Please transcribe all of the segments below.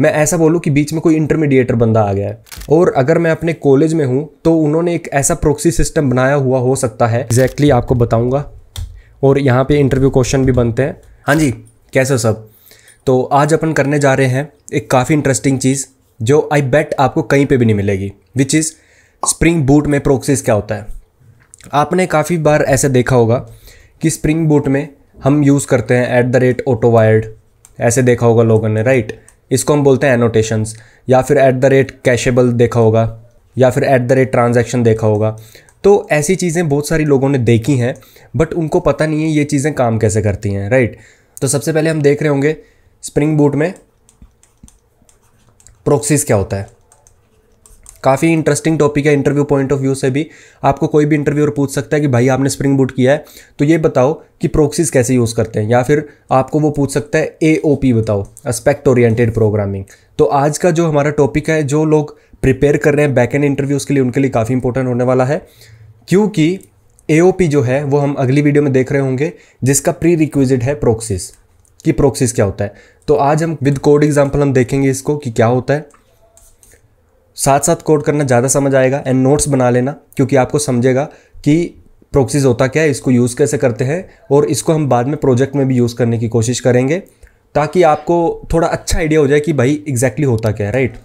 मैं ऐसा बोलूँ कि बीच में कोई इंटरमीडिएटर बंदा आ गया है और अगर मैं अपने कॉलेज में हूँ तो उन्होंने एक ऐसा प्रोक्सी सिस्टम बनाया हुआ हो सकता है एग्जैक्टली exactly आपको बताऊँगा और यहाँ पे इंटरव्यू क्वेश्चन भी बनते हैं हाँ जी कैसे सब तो आज अपन करने जा रहे हैं एक काफ़ी इंटरेस्टिंग चीज़ जो आई बेट आपको कहीं पे भी नहीं मिलेगी विच इज़ स्प्रिंग बूट में प्रोक्सिस क्या होता है आपने काफ़ी बार ऐसे देखा होगा कि स्प्रिंग बूट में हम यूज़ करते हैं at the rate autowired ऐसे देखा होगा लोगों ने राइट इसको हम बोलते हैं एनोटेशंस या फिर ऐट द रेट कैशेबल देखा होगा या फिर ऐट द रेट ट्रांजेक्शन देखा होगा तो ऐसी चीज़ें बहुत सारी लोगों ने देखी हैं बट उनको पता नहीं है ये चीज़ें काम कैसे करती हैं राइट तो सबसे पहले हम देख रहे होंगे स्प्रिंग बूट में प्रोक्सीज क्या होता है काफ़ी इंटरेस्टिंग टॉपिक है इंटरव्यू पॉइंट ऑफ व्यू से भी आपको कोई भी इंटरव्यूअर पूछ सकता है कि भाई आपने स्प्रिंग बूट किया है तो ये बताओ कि प्रोक्सीज कैसे यूज़ करते हैं या फिर आपको वो पूछ सकता है ए ओ पी बताओ एस्पेक्ट ओरिएंटेड प्रोग्रामिंग तो आज का जो हमारा टॉपिक है जो लोग प्रिपेयर कर रहे हैं बैक एंड इंटरव्यूज़ के लिए उनके लिए काफ़ी इंपॉर्टेंट होने वाला है क्योंकि ए ओ पी जो है वो हम अगली वीडियो में देख रहे होंगे जिसका प्री रिक्विजिट है प्रोक्सीज़ कि प्रोक्सीज क्या होता है तो आज हम विद कोड एग्जाम्पल हम देखेंगे इसको कि क्या होता है साथ साथ कोड करना ज़्यादा समझ आएगा एंड नोट्स बना लेना क्योंकि आपको समझेगा कि प्रोक्सीज होता क्या है इसको यूज़ कैसे करते हैं और इसको हम बाद में प्रोजेक्ट में भी यूज़ करने की कोशिश करेंगे ताकि आपको थोड़ा अच्छा आइडिया हो जाए कि भाई एग्जैक्टली exactly होता क्या है राइट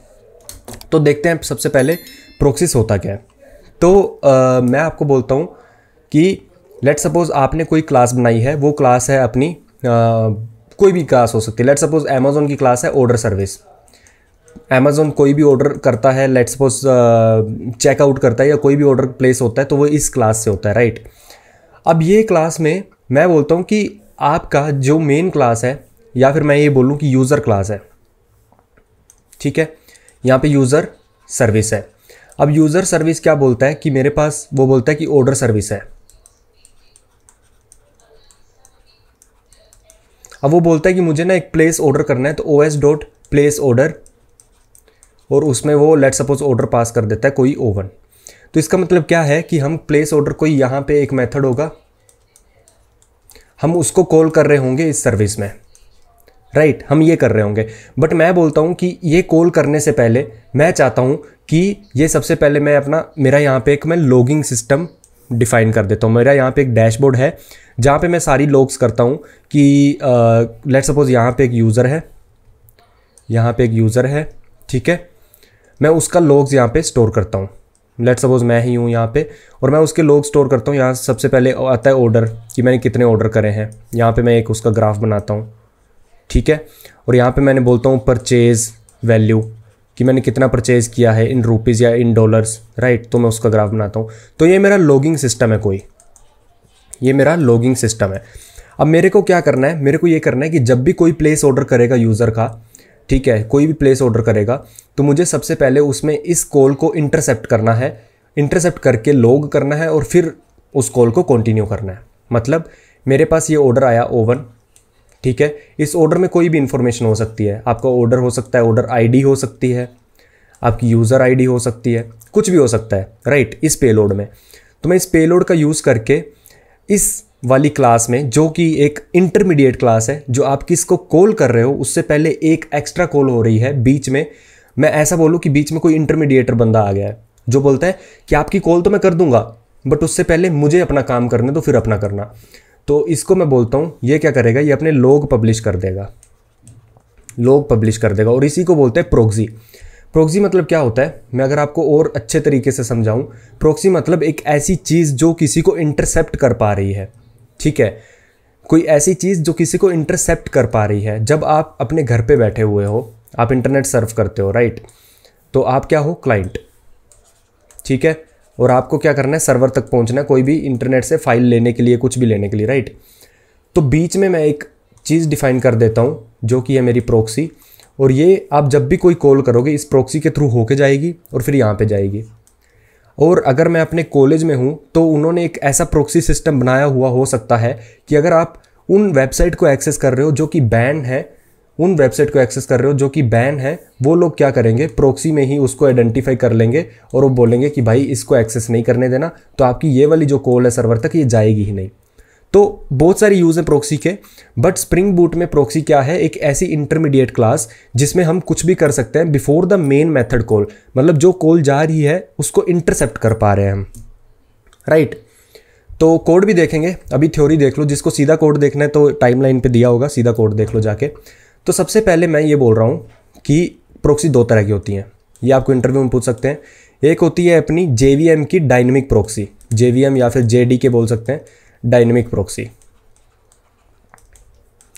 तो देखते हैं सबसे पहले प्रोक्सिस होता क्या है तो आ, मैं आपको बोलता हूँ कि लेट सपोज़ आपने कोई क्लास बनाई है वो क्लास है अपनी आ, कोई भी क्लास हो सकती है लेट सपोज़ अमेजोन की क्लास है ऑर्डर सर्विस अमेज़ोन कोई भी ऑर्डर करता है लेट्स सपोज चेकआउट करता है या कोई भी ऑर्डर प्लेस होता है तो वो इस क्लास से होता है राइट अब ये क्लास में मैं बोलता हूँ कि आपका जो मेन क्लास है या फिर मैं ये बोलूँ कि यूज़र क्लास है ठीक है यहाँ पे यूज़र सर्विस है अब यूज़र सर्विस क्या बोलता है कि मेरे पास वो बोलता है कि ऑर्डर सर्विस है अब वो बोलता है कि मुझे ना एक प्लेस ऑर्डर करना है तो O S dot place order और उसमें वो लेट सपोज ऑर्डर पास कर देता है कोई ओवन तो इसका मतलब क्या है कि हम प्लेस ऑर्डर कोई यहाँ पे एक मेथड होगा हम उसको कॉल कर रहे होंगे इस सर्विस में राइट right, हम ये कर रहे होंगे बट मैं बोलता हूँ कि ये कॉल करने से पहले मैं चाहता हूँ कि ये सबसे पहले मैं अपना मेरा यहाँ पे एक मैं लॉगिंग सिस्टम डिफ़ाइन कर देता हूँ मेरा यहाँ पे एक डैशबोर्ड है जहाँ पे मैं सारी लॉग्स करता हूँ कि लेट uh, सपोज़ यहाँ पे एक यूज़र है यहाँ पे एक यूज़र है ठीक है मैं उसका लॉग्स यहाँ पे स्टोर करता हूँ लेट सपोज मैं ही हूँ यहाँ पे और मैं उसके लॉग स्टोर करता हूँ यहाँ सबसे पहले आता है ऑर्डर कि मैंने कितने ऑर्डर करे हैं यहाँ पे मैं एक उसका ग्राफ बनाता हूँ ठीक है और यहाँ पे मैंने बोलता हूँ परचेज़ वैल्यू कि मैंने कितना परचेज़ किया है इन रुपीज़ या इन डॉलर्स राइट तो मैं उसका ग्राफ बनाता हूँ तो ये मेरा लॉगिंग सिस्टम है कोई ये मेरा लॉगिंग सिस्टम है अब मेरे को क्या करना है मेरे को ये करना है कि जब भी कोई प्लेस ऑर्डर करेगा यूज़र का ठीक है कोई भी प्लेस ऑर्डर करेगा तो मुझे सबसे पहले उसमें इस कॉल को इंटरसेप्ट करना है इंटरसेप्ट करके लॉग करना है और फिर उस कॉल को कंटिन्यू करना है मतलब मेरे पास ये ऑर्डर आया ओवन ठीक है इस ऑर्डर में कोई भी इन्फॉर्मेशन हो सकती है आपका ऑर्डर हो सकता है ऑर्डर आईडी हो सकती है आपकी यूज़र आईडी हो सकती है कुछ भी हो सकता है राइट इस पेलोड में तो मैं इस पेलोड का यूज़ करके इस वाली क्लास में जो कि एक इंटरमीडिएट क्लास है जो आप किसको कॉल कर रहे हो उससे पहले एक एक्स्ट्रा कॉल हो रही है बीच में मैं ऐसा बोलूँ कि बीच में कोई इंटरमीडिएटर बंदा आ गया है जो बोलता है कि आपकी कॉल तो मैं कर दूंगा बट उससे पहले मुझे अपना काम करना तो फिर अपना करना तो इसको मैं बोलता हूँ ये क्या करेगा ये अपने लोग पब्लिश कर देगा लोग पब्लिश कर देगा और इसी को बोलते हैं प्रोक्सी प्रोक्सी मतलब क्या होता है मैं अगर आपको और अच्छे तरीके से समझाऊं प्रोक्सी मतलब एक ऐसी चीज़ जो किसी को इंटरसेप्ट कर पा रही है ठीक है कोई ऐसी चीज़ जो किसी को इंटरसेप्ट कर पा रही है जब आप अपने घर पे बैठे हुए हो आप इंटरनेट सर्व करते हो राइट तो आप क्या हो क्लाइंट ठीक है और आपको क्या करना है सर्वर तक पहुंचना है कोई भी इंटरनेट से फाइल लेने के लिए कुछ भी लेने के लिए राइट तो बीच में मैं एक चीज़ डिफाइन कर देता हूँ जो कि है मेरी प्रोक्सी और ये आप जब भी कोई कॉल करोगे इस प्रोक्सी के थ्रू होके जाएगी और फिर यहाँ पे जाएगी और अगर मैं अपने कॉलेज में हूँ तो उन्होंने एक ऐसा प्रोक्सी सिस्टम बनाया हुआ हो सकता है कि अगर आप उन वेबसाइट को एक्सेस कर रहे हो जो कि बैन है उन वेबसाइट को एक्सेस कर रहे हो जो कि बैन है वो लोग क्या करेंगे प्रोक्सी में ही उसको आइडेंटिफाई कर लेंगे और वो बोलेंगे कि भाई इसको एक्सेस नहीं करने देना तो आपकी ये वाली जो कॉल है सर्वर तक ये जाएगी ही नहीं तो बहुत सारे यूज़ हैं प्रोक्सी के बट स्प्रिंग बूट में प्रोक्सी क्या है एक ऐसी इंटरमीडिएट क्लास जिसमें हम कुछ भी कर सकते हैं before the main method call मतलब जो कॉल जा रही है उसको इंटरसेप्ट कर पा रहे हैं हम राइट तो कोड भी देखेंगे अभी थ्योरी देख लो जिसको सीधा कोड देखना है तो टाइम लाइन पर दिया होगा सीधा कोड देख लो जाके तो सबसे पहले मैं ये बोल रहा हूँ कि प्रोक्सी दो तरह की होती हैं ये आपको इंटरव्यू में पूछ सकते हैं एक होती है अपनी जे की डायनेमिक प्रोक्सी जे या फिर जे के बोल सकते हैं डायनेमिक प्रॉक्सी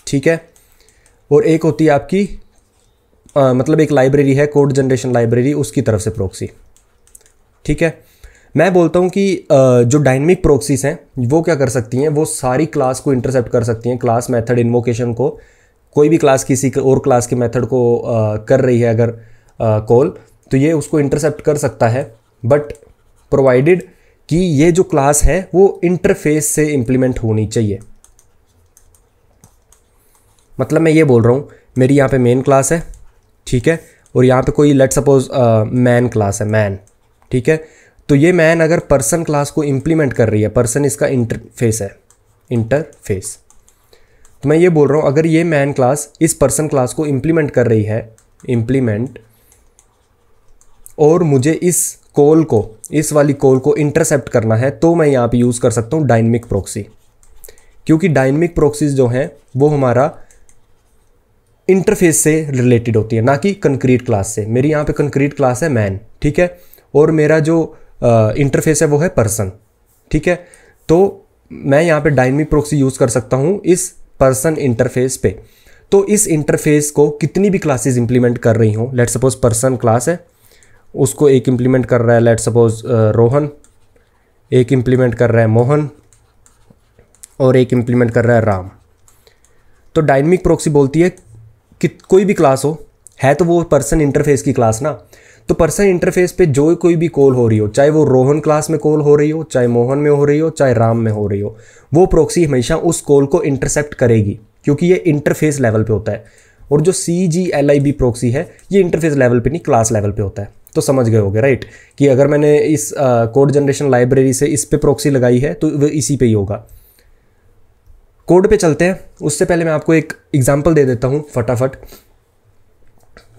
ठीक है और एक होती है आपकी आ, मतलब एक लाइब्रेरी है कोड जनरेशन लाइब्रेरी उसकी तरफ से प्रॉक्सी ठीक है मैं बोलता हूँ कि जो डायनेमिक प्रोक्सीस हैं वो क्या कर सकती हैं वो सारी क्लास को इंटरसेप्ट कर सकती हैं क्लास मेथड इन्वोकेशन को कोई भी क्लास किसी और क्लास के मेथड को कर रही है अगर कॉल तो ये उसको इंटरसेप्ट कर सकता है बट प्रोवाइडेड कि ये जो क्लास है वो इंटरफेस से इंप्लीमेंट होनी चाहिए मतलब मैं ये बोल रहा हूँ मेरी यहाँ पे मेन क्लास है ठीक है और यहाँ पे कोई लेट सपोज मैन क्लास है मैन ठीक है तो ये मैन अगर पर्सन क्लास को इंप्लीमेंट कर रही है पर्सन इसका इंटरफेस है इंटरफेस तो मैं ये बोल रहा हूँ अगर ये मैन क्लास इस पर्सन क्लास को इम्प्लीमेंट कर रही है इम्प्लीमेंट और मुझे इस कॉल को इस वाली कॉल को इंटरसेप्ट करना है तो मैं यहाँ पे यूज़ कर सकता हूँ डायनमिक प्रोक्सी क्योंकि डायनमिक प्रोक्सीज जो हैं वो हमारा इंटरफेस से रिलेटेड होती है ना कि कंक्रीट क्लास से मेरी यहाँ पे कंक्रीट क्लास है मैन ठीक है और मेरा जो इंटरफेस है वो है पर्सन ठीक है तो मैं यहाँ पे डायनमिक प्रोक्सी यूज़ कर सकता हूँ इस पर्सन इंटरफेस पे तो इस इंटरफेस को कितनी भी क्लासेस इंप्लीमेंट कर रही हूँ लेट सपोज पर्सन क्लास है उसको एक इम्प्लीमेंट कर रहा है लेट सपोज uh, रोहन एक इम्प्लीमेंट कर रहा है मोहन और एक इम्प्लीमेंट कर रहा है राम तो डायनमिक प्रोक्सी बोलती है कि कोई भी क्लास हो है तो वो पर्सन इंटरफेस की क्लास ना तो पर्सन इंटरफेस पे जो कोई भी कॉल हो रही हो चाहे वो रोहन क्लास में कॉल हो रही हो चाहे मोहन में हो रही हो चाहे राम में हो रही हो वो प्रोक्सी हमेशा उस कॉल को इंटरसेप्ट करेगी क्योंकि ये इंटरफेस लेवल पे होता है और जो C G L I B proxy है ये इंटरफेस लेवल पे नहीं क्लास लेवल पे होता है तो समझ गए होगे राइट कि अगर मैंने इस कोड जनरेशन लाइब्रेरी से इस पे प्रोक्सी लगाई है तो वह इसी पे ही होगा कोड पे चलते हैं उससे पहले मैं आपको एक एग्जाम्पल दे देता हूँ फटाफट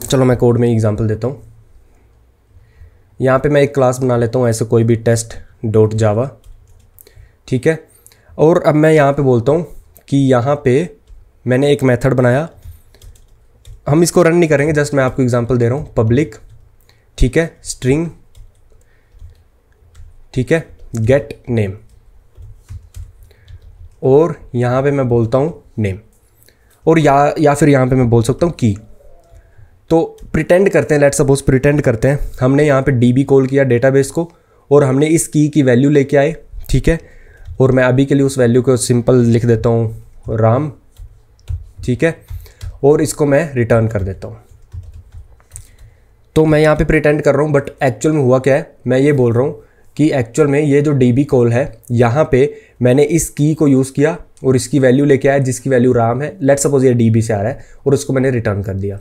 चलो मैं कोड में एग्जाम्पल देता हूँ यहाँ पे मैं एक क्लास बना लेता हूँ ऐसे कोई भी टेस्ट डॉट जावा ठीक है और अब मैं यहाँ पे बोलता हूँ कि यहाँ पे मैंने एक मेथड बनाया हम इसको रन नहीं करेंगे जस्ट मैं आपको एग्जाम्पल दे रहा हूँ पब्लिक ठीक है स्ट्रिंग ठीक है गेट नेम और यहाँ पे मैं बोलता हूँ नेम और या या फिर यहाँ पे मैं बोल सकता हूँ की तो प्रिटेंड करते हैं लेट सपोज प्रिटेंड करते हैं हमने यहाँ पे डी कॉल किया डेटाबेस को और हमने इस की की वैल्यू लेके आए ठीक है और मैं अभी के लिए उस वैल्यू को सिंपल लिख देता हूँ राम ठीक है और इसको मैं रिटर्न कर देता हूँ तो मैं यहाँ पे प्रिटेंड कर रहा हूँ बट एक्चुअल में हुआ क्या है मैं ये बोल रहा हूँ कि एक्चुअल में ये जो डी बी कॉल है यहाँ पे मैंने इस की को यूज़ किया और इसकी वैल्यू लेके आया जिसकी वैल्यू राम है लेट सपोज ये डी बी से आ रहा है और उसको मैंने रिटर्न कर दिया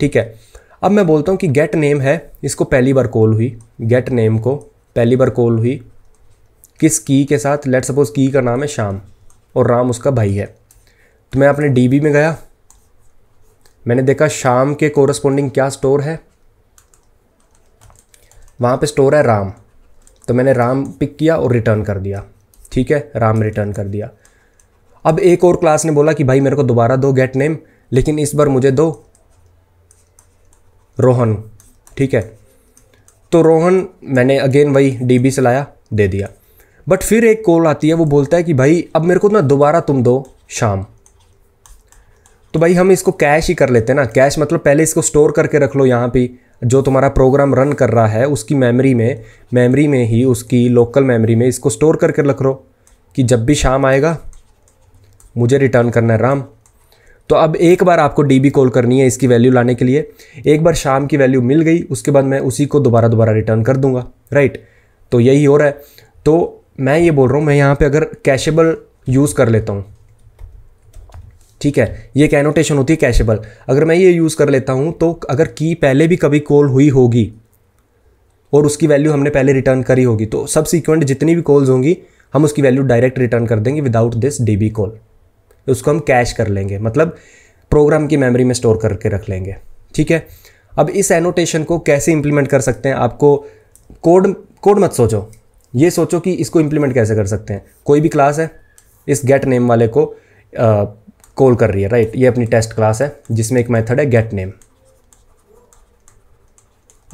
ठीक है अब मैं बोलता हूँ कि गेट नेम है इसको पहली बार कॉल हुई गेट नेम को पहली बार कॉल हुई किस की के साथ लेट सपोज की का नाम है शाम और राम उसका भाई है तो मैं अपने डी में गया मैंने देखा शाम के कोरस्पोंडिंग क्या स्टोर है वहाँ पे स्टोर है राम तो मैंने राम पिक किया और रिटर्न कर दिया ठीक है राम रिटर्न कर दिया अब एक और क्लास ने बोला कि भाई मेरे को दोबारा दो गेट नेम लेकिन इस बार मुझे दो रोहन ठीक है तो रोहन मैंने अगेन वही डीबी से लाया दे दिया बट फिर एक कॉल आती है वो बोलता है कि भाई अब मेरे को ना दोबारा तुम दो शाम तो भाई हम इसको कैश ही कर लेते हैं ना कैश मतलब पहले इसको स्टोर करके रख लो यहाँ पे जो तुम्हारा प्रोग्राम रन कर रहा है उसकी मेमोरी में मेमोरी में ही उसकी लोकल मेमोरी में इसको स्टोर करके रख लो कि जब भी शाम आएगा मुझे रिटर्न करना है राम तो अब एक बार आपको डी कॉल करनी है इसकी वैल्यू लाने के लिए एक बार शाम की वैल्यू मिल गई उसके बाद मैं उसी को दोबारा दोबारा रिटर्न कर दूंगा राइट तो यही हो रहा है तो मैं ये बोल रहा हूँ मैं यहाँ पे अगर कैशेबल यूज़ कर लेता हूँ ठीक है ये एक एनोटेशन होती है कैशेबल अगर मैं ये यूज़ कर लेता हूँ तो अगर की पहले भी कभी कॉल हुई होगी और उसकी वैल्यू हमने पहले रिटर्न करी होगी तो सब सिक्वेंट जितनी भी कॉल्स होंगी हम उसकी वैल्यू डायरेक्ट रिटर्न कर देंगे without this D B call उसको हम कैश कर लेंगे मतलब प्रोग्राम की मेमोरी में स्टोर करके रख लेंगे ठीक है अब इस एनोटेशन को कैसे इम्प्लीमेंट कर सकते हैं आपको कोड कोड मत सोचो ये सोचो कि इसको इम्प्लीमेंट कैसे कर सकते हैं कोई भी क्लास है इस गेट नेम वाले को कॉल कर रही है राइट ये अपनी टेस्ट क्लास है जिसमें एक मेथड है गेट नेम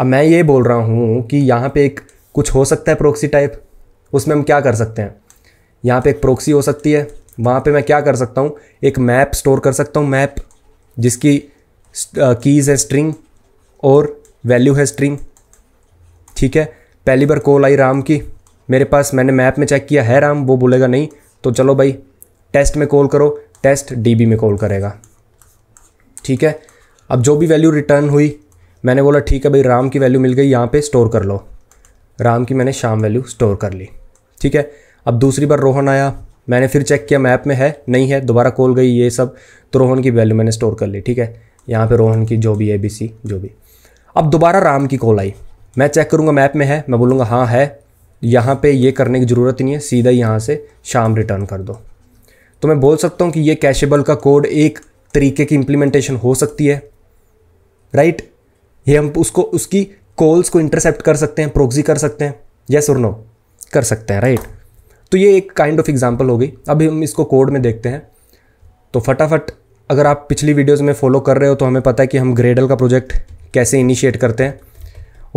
अब मैं ये बोल रहा हूँ कि यहाँ पे एक कुछ हो सकता है प्रोक्सी टाइप उसमें हम क्या कर सकते हैं यहाँ पे एक प्रोक्सी हो सकती है वहाँ पे मैं क्या कर सकता हूँ एक मैप स्टोर कर सकता हूँ मैप जिसकी कीज़ है स्ट्रिंग और वैल्यू है स्ट्रिंग ठीक है पहली बार कॉल आई राम की मेरे पास मैंने मैप में चेक किया है राम वो बोलेगा नहीं तो चलो भाई टेस्ट में कॉल करो टेस्ट डी में कॉल करेगा ठीक है अब जो भी वैल्यू रिटर्न हुई मैंने बोला ठीक है भाई राम की वैल्यू मिल गई यहाँ पे स्टोर कर लो राम की मैंने शाम वैल्यू स्टोर कर ली ठीक है अब दूसरी बार रोहन आया मैंने फिर चेक किया मैप में है नहीं है दोबारा कॉल गई ये सब तो रोहन की वैल्यू मैंने स्टोर कर ली ठीक है यहाँ पे रोहन की जो भी ए बी सी जो भी अब दोबारा राम की कॉल आई मैं चेक करूँगा मैप में है मैं बोलूँगा हाँ है यहाँ पे ये करने की ज़रूरत नहीं है सीधा यहाँ से शाम रिटर्न कर दो तो मैं बोल सकता हूँ कि ये कैशेबल का कोड एक तरीके की इम्प्लीमेंटेशन हो सकती है राइट right? ये हम उसको उसकी कॉल्स को इंटरसेप्ट कर सकते हैं प्रोक्सी कर सकते हैं यस और नो कर सकते हैं राइट right? तो ये एक काइंड ऑफ एग्जाम्पल हो गई अभी हम इसको कोड में देखते हैं तो फटाफट अगर आप पिछली वीडियोज़ में फॉलो कर रहे हो तो हमें पता है कि हम ग्रेडल का प्रोजेक्ट कैसे इनिशिएट करते हैं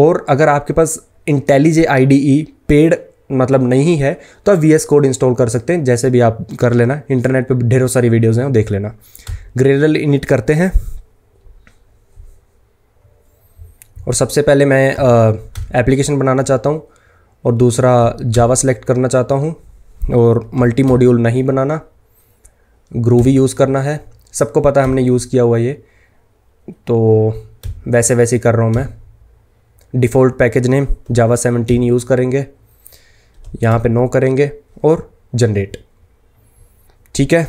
और अगर आपके पास इंटेलिजे आई पेड मतलब नहीं है तो आप वी एस कोड इंस्टॉल कर सकते हैं जैसे भी आप कर लेना इंटरनेट पे ढेरों सारी वीडियोज़ हैं वो देख लेना ग्रेडल इनिट करते हैं और सबसे पहले मैं एप्लीकेशन बनाना चाहता हूँ और दूसरा जावा सेलेक्ट करना चाहता हूँ और मल्टी मॉड्यूल नहीं बनाना ग्रूवी यूज़ करना है सबको पता हमने यूज़ किया हुआ ये तो वैसे वैसे ही कर रहा हूँ मैं default package name Java seventeen use करेंगे यहाँ पे नो करेंगे और जनरेट ठीक है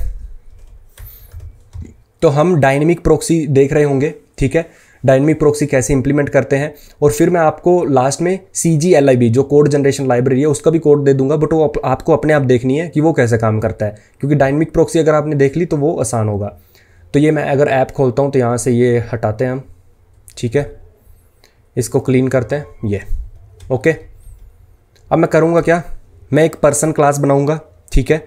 तो हम डायनेमिक प्रोक्सी देख रहे होंगे ठीक है डायनेमिक प्रोक्सी कैसे इंप्लीमेंट करते हैं और फिर मैं आपको लास्ट में C G L I B जो कोड जनरेशन लाइब्रेरी है उसका भी कोड दे दूंगा बट वो आप, आपको अपने आप देखनी है कि वो कैसे काम करता है क्योंकि डायनेमिक प्रोक्सी अगर आपने देख ली तो वो आसान होगा तो ये मैं अगर ऐप खोलता हूँ तो यहाँ से ये हटाते हैं हम ठीक है इसको क्लीन करते हैं ये ओके अब मैं करूँगा क्या मैं एक पर्सन क्लास बनाऊँगा ठीक है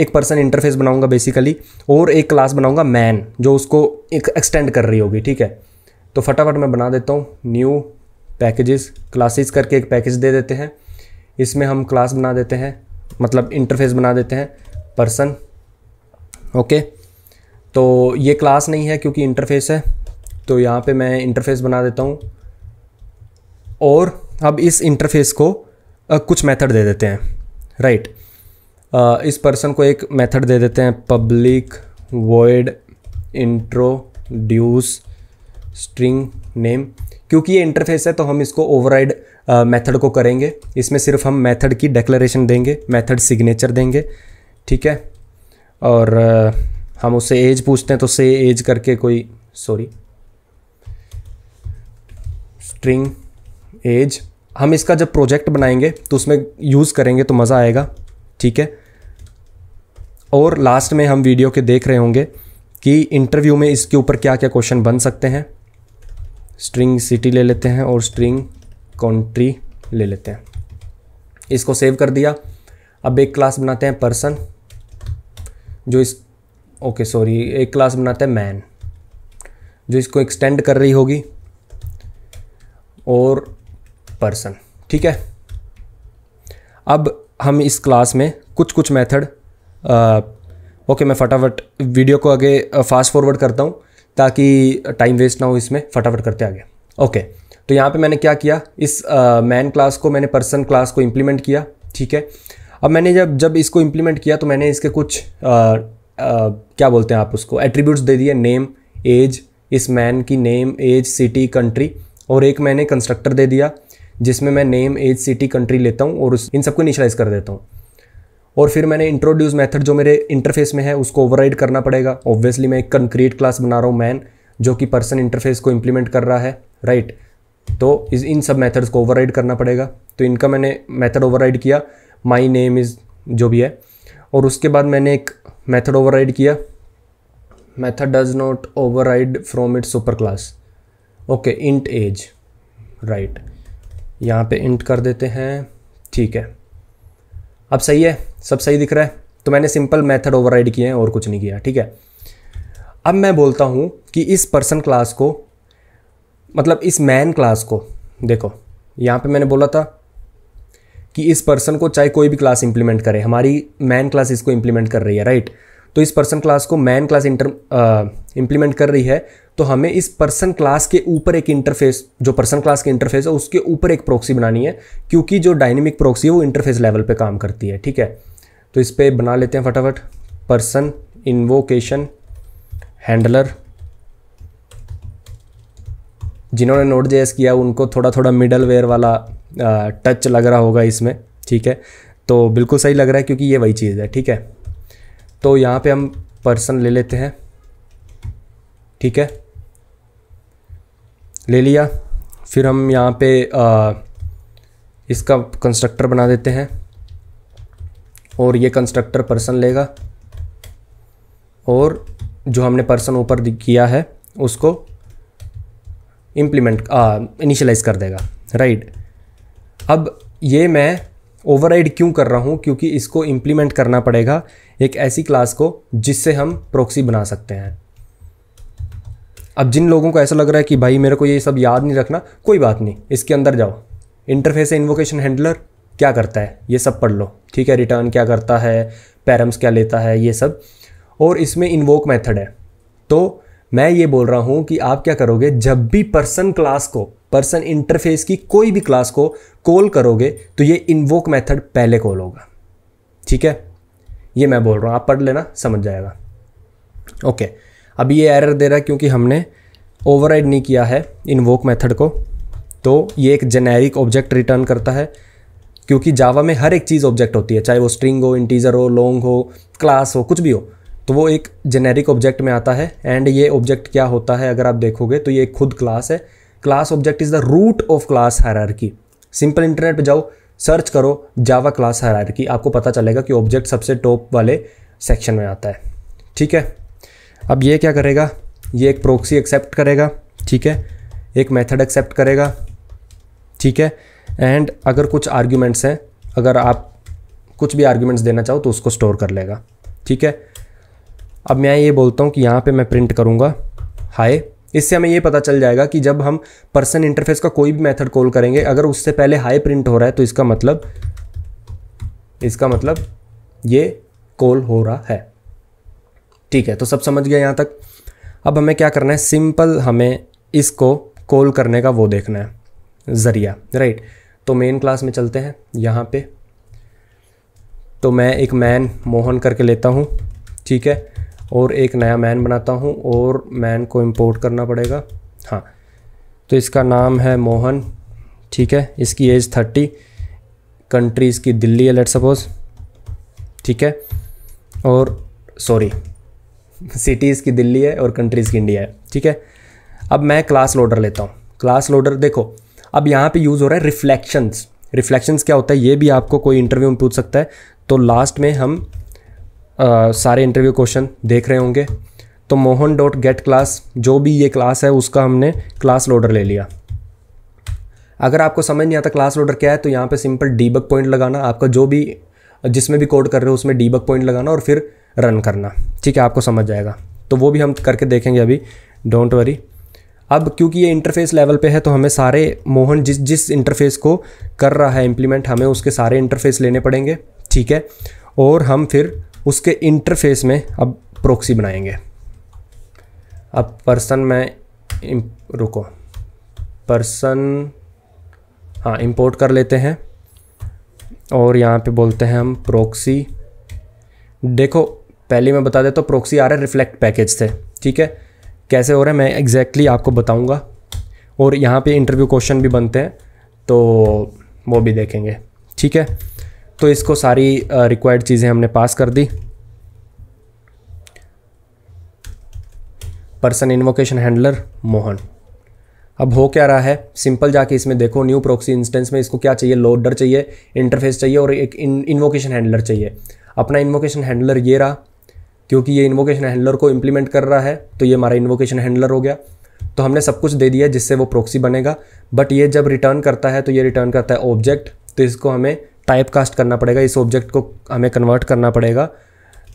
एक पर्सन इंटरफेस बनाऊंगा बेसिकली और एक क्लास बनाऊंगा मैन जो उसको एक एक्सटेंड कर रही होगी ठीक है तो फटाफट मैं बना देता हूँ न्यू पैकेजेस क्लासेस करके एक पैकेज दे देते हैं इसमें हम क्लास बना देते हैं मतलब इंटरफेस बना देते हैं पर्सन ओके तो ये क्लास नहीं है क्योंकि इंटरफेस है तो यहाँ पे मैं इंटरफेस बना देता हूँ और अब इस इंटरफेस को कुछ मेथड दे देते हैं राइट right. इस पर्सन को एक मेथड दे देते हैं public intro introduce string name क्योंकि ये इंटरफेस है तो हम इसको ओवरराइड मेथड को करेंगे इसमें सिर्फ हम मेथड की डेक्लरेशन देंगे मेथड सिग्नेचर देंगे ठीक है और uh, हम उससे एज पूछते हैं तो से एज करके कोई सॉरी स्ट्रिंग एज हम इसका जब प्रोजेक्ट बनाएंगे तो उसमें यूज़ करेंगे तो मज़ा आएगा ठीक है और लास्ट में हम वीडियो के देख रहे होंगे कि इंटरव्यू में इसके ऊपर क्या क्या क्वेश्चन बन सकते हैं स्ट्रिंग सिटी ले लेते हैं और स्ट्रिंग कंट्री ले लेते हैं इसको सेव कर दिया अब एक क्लास बनाते हैं पर्सन जो इस ओके सॉरी एक क्लास बनाते हैं मैन जो इसको एक्सटेंड कर रही होगी और पर्सन ठीक है अब हम इस क्लास में कुछ कुछ मेथड ओके मैं फटाफट वीडियो को आगे फास्ट फॉरवर्ड करता हूँ ताकि टाइम वेस्ट ना हो इसमें फटाफट करते आगे ओके तो यहाँ पे मैंने क्या किया इस मैन क्लास को मैंने पर्सन क्लास को इम्प्लीमेंट किया ठीक है अब मैंने जब जब इसको इम्प्लीमेंट किया तो मैंने इसके कुछ आ, आ, क्या बोलते हैं आप उसको एट्रीब्यूट्स दे दिए नेम एज इस मैन की नेम एज सिटी कंट्री और एक मैंने कंस्ट्रक्टर दे दिया जिसमें मैं नेम एज सिटी कंट्री लेता हूँ और उस इन सबको इनिशलाइज कर देता हूँ और फिर मैंने इंट्रोड्यूस मेथड जो मेरे इंटरफेस में है उसको ओवरराइड करना पड़ेगा ऑब्वियसली मैं एक कंक्रीट क्लास बना रहा हूँ मैन जो कि पर्सन इंटरफेस को इम्प्लीमेंट कर रहा है राइट right? तो इस इन सब मेथड्स को ओवरराइड करना पड़ेगा तो इनका मैंने मेथड ओवरराइड किया माई नेम इज़ जो भी है और उसके बाद मैंने एक मेथड ओवरराइड किया method does not override from its super class okay int age right यहाँ पे इंट कर देते हैं ठीक है अब सही है सब सही दिख रहा है तो मैंने सिंपल मेथड ओवरराइड किए हैं और कुछ नहीं किया ठीक है अब मैं बोलता हूँ कि इस पर्सन क्लास को मतलब इस मैन क्लास को देखो यहाँ पे मैंने बोला था कि इस पर्सन को चाहे कोई भी क्लास इंप्लीमेंट करे हमारी मैन क्लास इसको इंप्लीमेंट कर रही है राइट right? तो इस पर्सन क्लास को मैन क्लास इंटर इम्प्लीमेंट कर रही है तो हमें इस पर्सन क्लास के ऊपर एक इंटरफेस जो पर्सन क्लास के इंटरफेस है उसके ऊपर एक प्रोक्सी बनानी है क्योंकि जो डायनेमिक प्रोक्सी है वो इंटरफेस लेवल पे काम करती है ठीक है तो इस पर बना लेते हैं फटाफट पर्सन इन्वोकेशन हैंडलर जिन्होंने नोट जेस किया उनको थोड़ा थोड़ा मिडल वेयर वाला आ, टच लग रहा होगा इसमें ठीक है तो बिल्कुल सही लग रहा है क्योंकि ये वही चीज़ है ठीक है तो यहाँ पे हम पर्सन ले लेते हैं ठीक है ले लिया फिर हम यहाँ पे आ, इसका कंस्ट्रक्टर बना देते हैं और ये कंस्ट्रक्टर पर्सन लेगा और जो हमने पर्सन ऊपर किया है उसको इम्प्लीमेंट इनिशलाइज कर देगा राइट अब ये मैं ओवरराइड क्यों कर रहा हूँ क्योंकि इसको इम्प्लीमेंट करना पड़ेगा एक ऐसी क्लास को जिससे हम प्रोक्सी बना सकते हैं अब जिन लोगों को ऐसा लग रहा है कि भाई मेरे को ये सब याद नहीं रखना कोई बात नहीं इसके अंदर जाओ इंटरफेस है इन्वोकेशन हैंडलर क्या करता है ये सब पढ़ लो ठीक है रिटर्न क्या करता है पैरम्स क्या लेता है ये सब और इसमें इन्वोक मेथड है तो मैं ये बोल रहा हूँ कि आप क्या करोगे जब भी पर्सन क्लास को पर्सन इंटरफेस की कोई भी क्लास को कॉल करोगे तो ये इन्वोक मेथड पहले कॉल होगा ठीक है ये मैं बोल रहा हूँ आप पढ़ लेना समझ जाएगा ओके अब ये एरर दे रहा है क्योंकि हमने ओवरराइड नहीं किया है इन्वोक मेथड को तो ये एक जेनेरिक ऑब्जेक्ट रिटर्न करता है क्योंकि जावा में हर एक चीज़ ऑब्जेक्ट होती है चाहे वो स्ट्रिंग हो इंटीजर हो लॉन्ग हो क्लास हो कुछ भी हो तो वो एक जेनेरिक ऑब्जेक्ट में आता है एंड ये ऑब्जेक्ट क्या होता है अगर आप देखोगे तो ये खुद क्लास है class object is the root of class की सिंपल इंटरनेट पर जाओ सर्च करो जावा क्लास की आपको पता चलेगा कि ऑब्जेक्ट सबसे टॉप वाले सेक्शन में आता है ठीक है अब ये क्या करेगा ये एक प्रोक्सी एक्सेप्ट करेगा ठीक है एक मेथड एक्सेप्ट करेगा ठीक है एंड अगर कुछ आर्ग्यूमेंट्स हैं अगर आप कुछ भी आर्ग्यूमेंट्स देना चाहो तो उसको स्टोर कर लेगा ठीक है अब मैं ये बोलता हूँ कि यहाँ पे मैं प्रिंट करूँगा हाय इससे हमें ये पता चल जाएगा कि जब हम पर्सन इंटरफेस का कोई भी मेथड कॉल करेंगे अगर उससे पहले हाई प्रिंट हो रहा है तो इसका मतलब इसका मतलब ये कॉल हो रहा है ठीक है तो सब समझ गया यहाँ तक अब हमें क्या करना है सिंपल हमें इसको कॉल करने का वो देखना है ज़रिया राइट तो मेन क्लास में चलते हैं यहाँ पे तो मैं एक मैन मोहन करके लेता हूँ ठीक है और एक नया मैन बनाता हूँ और मैन को इम्पोर्ट करना पड़ेगा हाँ तो इसका नाम है मोहन ठीक है इसकी एज थर्टी कंट्री इसकी दिल्ली है लेट सपोज ठीक है और सॉरी सिटीज़ की दिल्ली है और कंट्रीज़ की इंडिया है ठीक है अब मैं क्लास लोडर लेता हूँ क्लास लोडर देखो अब यहाँ पे यूज़ हो रहा है रिफ्लेक्शंस रिफ्लेक्शंस क्या होता है ये भी आपको कोई इंटरव्यू में पूछ सकता है तो लास्ट में हम आ, सारे इंटरव्यू क्वेश्चन देख रहे होंगे तो मोहन डॉट गेट क्लास जो भी ये क्लास है उसका हमने क्लास लोडर ले लिया अगर आपको समझ नहीं आता क्लास लोडर क्या है तो यहाँ पे सिंपल डीबक पॉइंट लगाना आपका जो भी जिसमें भी कोड कर रहे हो उसमें डीबक पॉइंट लगाना और फिर रन करना ठीक है आपको समझ जाएगा तो वो भी हम करके देखेंगे अभी डोंट वरी अब क्योंकि ये इंटरफेस लेवल पे है तो हमें सारे मोहन जिस जिस इंटरफेस को कर रहा है इम्प्लीमेंट हमें उसके सारे इंटरफेस लेने पड़ेंगे ठीक है और हम फिर उसके इंटरफेस में अब प्रोक्सी बनाएंगे अब पर्सन मैं रुको पर्सन हाँ इंपोर्ट कर लेते हैं और यहाँ पे बोलते हैं हम प्रोक्सी देखो पहले मैं बता देता तो हूँ प्रोक्सी आ रहा है रिफ्लेक्ट पैकेज से ठीक है कैसे हो रहा है मैं एग्जैक्टली exactly आपको बताऊँगा और यहाँ पे इंटरव्यू क्वेश्चन भी बनते हैं तो वो भी देखेंगे ठीक है तो इसको सारी रिक्वायर्ड चीज़ें हमने पास कर दी पर्सन इन्वोकेशन हैंडलर मोहन अब हो क्या रहा है सिंपल जाके इसमें देखो न्यू प्रोक्सी इंस्टेंस में इसको क्या चाहिए लोडर चाहिए इंटरफेस चाहिए और एक इन्वोकेशन हैंडलर चाहिए अपना इन्वोकेशन हैंडलर ये रहा क्योंकि ये इन्वोकेशन हैंडलर को इम्प्लीमेंट कर रहा है तो ये हमारा इन्वोकेशन हैंडलर हो गया तो हमने सब कुछ दे दिया जिससे वो प्रोक्सी बनेगा बट ये जब रिटर्न करता है तो ये रिटर्न करता है ऑब्जेक्ट तो इसको हमें टाइप कास्ट करना पड़ेगा इस ऑब्जेक्ट को हमें कन्वर्ट करना पड़ेगा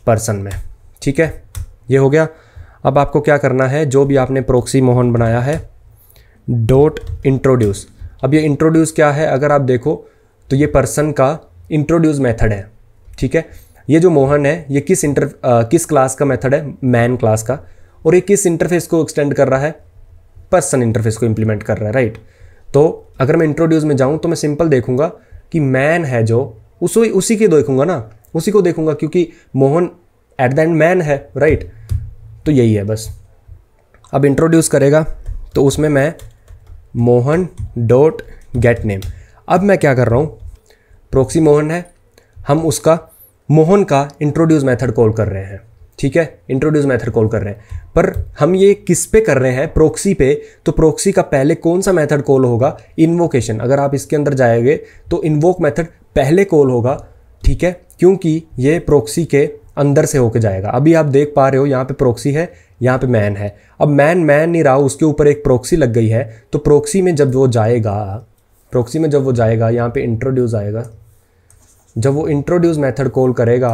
पर्सन में ठीक है ये हो गया अब आपको क्या करना है जो भी आपने प्रोक्सी मोहन बनाया है डोट इंट्रोड्यूस अब ये इंट्रोड्यूस क्या है अगर आप देखो तो ये पर्सन का इंट्रोड्यूस मेथड है ठीक है ये जो मोहन है ये किस इंटर आ, किस क्लास का मेथड है मैन क्लास का और ये किस इंटरफेस को एक्सटेंड कर रहा है पर्सन इंटरफेस को इम्प्लीमेंट कर रहा है राइट तो अगर मैं इंट्रोड्यूस में जाऊँ तो मैं सिंपल देखूंगा कि मैन है जो उस उसी के देखूंगा ना उसी को देखूंगा क्योंकि Mohan at the end man है राइट तो यही है बस अब इंट्रोड्यूस करेगा तो उसमें मैं मोहन डॉट गेट नेम अब मैं क्या कर रहा हूँ प्रोक्सी मोहन है हम उसका मोहन का इंट्रोड्यूस मेथड कॉल कर रहे हैं ठीक है इंट्रोड्यूस मेथड कॉल कर रहे हैं पर हम ये किस पे कर रहे हैं प्रोक्सी पे तो प्रोक्सी का पहले कौन सा मेथड कॉल होगा इन्वोकेशन अगर आप इसके अंदर जाएंगे तो इन्वोक मेथड पहले कॉल होगा ठीक है क्योंकि ये प्रोक्सी के अंदर से होके जाएगा अभी आप देख पा रहे हो यहाँ पे प्रोक्सी है यहाँ पे मैन है अब मैन मैन नहीं रहा उसके ऊपर एक प्रोक्सी लग गई है तो प्रोक्सी में जब वो जाएगा प्रोक्सी में जब वो जाएगा यहाँ पे इंट्रोड्यूस आएगा जब वो इंट्रोड्यूस मेथड कॉल करेगा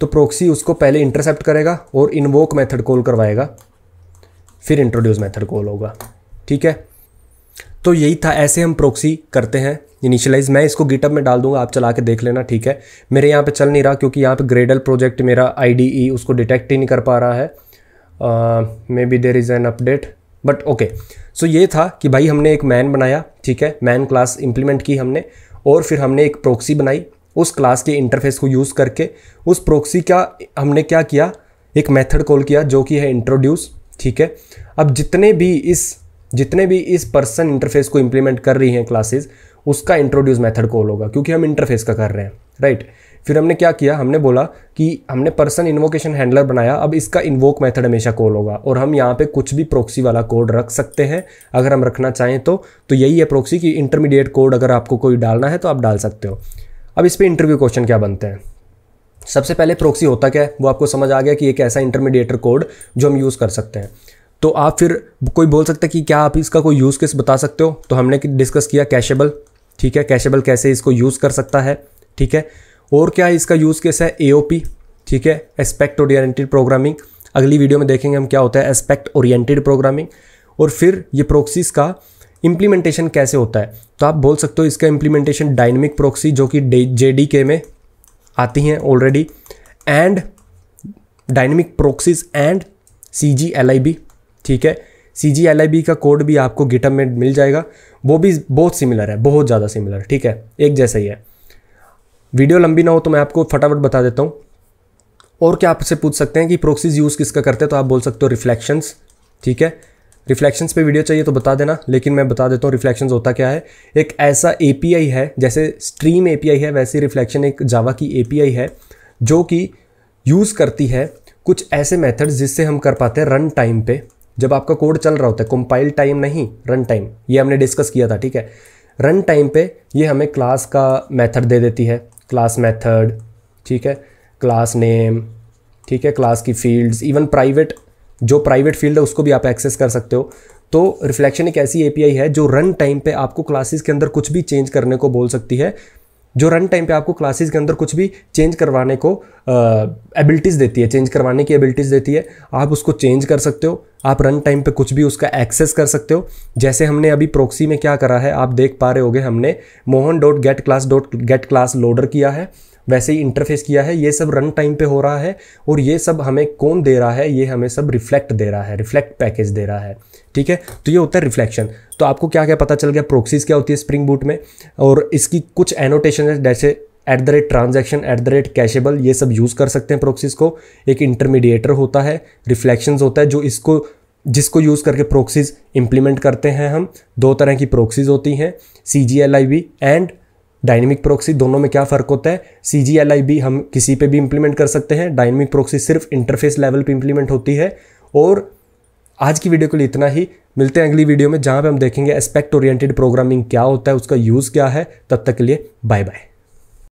तो प्रोक्सी उसको पहले इंटरसेप्ट करेगा और इन्वोक मेथड कॉल करवाएगा फिर इंट्रोड्यूस मेथड कॉल होगा ठीक है तो यही था ऐसे हम प्रोक्सी करते हैं इनिशियलाइज मैं इसको गिटअप में डाल दूंगा आप चला के देख लेना ठीक है मेरे यहाँ पे चल नहीं रहा क्योंकि यहाँ पे ग्रेडल प्रोजेक्ट मेरा आई उसको डिटेक्ट ही नहीं कर पा रहा है maybe there is an update but okay so ये था कि भाई हमने एक मैन बनाया ठीक है मैन क्लास इम्प्लीमेंट की हमने और फिर हमने एक प्रोक्सी बनाई उस क्लास के इंटरफेस को यूज़ करके उस प्रोक्सी का हमने क्या किया एक मेथड कॉल किया जो कि है इंट्रोड्यूस ठीक है अब जितने भी इस जितने भी इस पर्सन इंटरफेस को इम्प्लीमेंट कर रही हैं क्लासेस उसका इंट्रोड्यूस मेथड कॉल होगा क्योंकि हम इंटरफेस का कर रहे हैं राइट फिर हमने क्या किया हमने बोला कि हमने पर्सन इन्वोकेशन हैंडलर बनाया अब इसका इन्वोक मेथड हमेशा कॉल होगा और हम यहाँ पे कुछ भी प्रोक्सी वाला कोड रख सकते हैं अगर हम रखना चाहें तो तो यही है प्रोक्सी कि इंटरमीडिएट कोड अगर आपको कोई डालना है तो आप डाल सकते हो अब इस पर इंटरव्यू क्वेश्चन क्या बनते हैं सबसे पहले प्रोक्सी होता क्या है वो आपको समझ आ गया कि एक ऐसा इंटरमीडिएटर कोड जो हम यूज़ कर सकते हैं तो आप फिर कोई बोल सकता है कि क्या आप इसका कोई यूज़ केस बता सकते हो तो हमने डिस्कस किया कैशेबल ठीक है कैशेबल कैसे इसको यूज़ कर सकता है ठीक है और क्या इसका यूज़ केस है ए ठीक है एस्पेक्ट ओरिएंटेड प्रोग्रामिंग अगली वीडियो में देखेंगे हम क्या होता है एस्पेक्ट ओरिएंटेड प्रोग्रामिंग और फिर ये प्रोक्सीस का इम्प्लीमेंटेशन कैसे होता है तो आप बोल सकते हो इसका इम्प्लीमेंटेशन डायनेमिक प्रोक्सी जो कि जे के में आती हैं already and dynamic proxies and C G L I B ठीक है C G L I B का कोड भी आपको गिटअप में मिल जाएगा वो भी बहुत सिमिलर है बहुत ज़्यादा सिमिलर ठीक है एक जैसा ही है वीडियो लंबी ना हो तो मैं आपको फटाफट बता देता हूँ और क्या आपसे पूछ सकते हैं कि प्रोक्सीज यूज़ किसका करते हैं तो आप बोल सकते हो रिफ्लेक्शंस ठीक है रिफ्लेक्शंस पे वीडियो चाहिए तो बता देना लेकिन मैं बता देता हूँ रिफ्लेक्शंस होता क्या है एक ऐसा ए है जैसे स्ट्रीम ए है वैसे रिफ्लेक्शन एक जावा की ए है जो कि यूज़ करती है कुछ ऐसे मेथड्स जिससे हम कर पाते हैं रन टाइम पे जब आपका कोड चल रहा होता है कंपाइल टाइम नहीं रन टाइम ये हमने डिस्कस किया था ठीक है रन टाइम पे ये हमें क्लास का मेथड दे देती है क्लास मेथड ठीक है क्लास नेम ठीक है क्लास की फील्ड्स इवन प्राइवेट जो प्राइवेट फील्ड है उसको भी आप एक्सेस कर सकते हो तो रिफ्लेक्शन एक ऐसी एपीआई है जो रन टाइम पे आपको क्लासेस के अंदर कुछ भी चेंज करने को बोल सकती है जो रन टाइम पे आपको क्लासेस के अंदर कुछ भी चेंज करवाने को एबिलिटीज़ देती है चेंज करवाने की एबिलिटीज़ देती है आप उसको चेंज कर सकते हो आप रन टाइम पे कुछ भी उसका एक्सेस कर सकते हो जैसे हमने अभी प्रोक्सी में क्या करा है आप देख पा रहे होगे हमने Mohan dot get class dot get class loader किया है वैसे ही इंटरफेस किया है ये सब रन टाइम पे हो रहा है और ये सब हमें कौन दे रहा है ये हमें सब रिफ्लेक्ट दे रहा है रिफ्लेक्ट पैकेज दे रहा है ठीक है तो ये होता है रिफ्लेक्शन तो आपको क्या क्या पता चल गया प्रोक्सीज क्या होती है स्प्रिंग बूट में और इसकी कुछ एनोटेशन है जैसे at the rate transaction at the rate cacheable ये सब यूज़ कर सकते हैं प्रोक्सीज को एक इंटरमीडिएटर होता है रिफ्लेक्शन होता है जो इसको जिसको यूज़ करके प्रोक्सीज इंप्लीमेंट करते हैं हम दो तरह की प्रोक्सीज होती हैं C G L I B and dynamic proxy दोनों में क्या फ़र्क होता है C G L I B हम किसी पे भी इम्प्लीमेंट कर सकते हैं डायनेमिक प्रोक्सी सिर्फ इंटरफेस लेवल पे इंप्लीमेंट होती है और आज की वीडियो के लिए इतना ही मिलते हैं अगली वीडियो में जहाँ पे हम देखेंगे एस्पेक्ट ओरिएंटेड प्रोग्रामिंग क्या होता है उसका यूज़ क्या है तब तक के लिए बाय बाय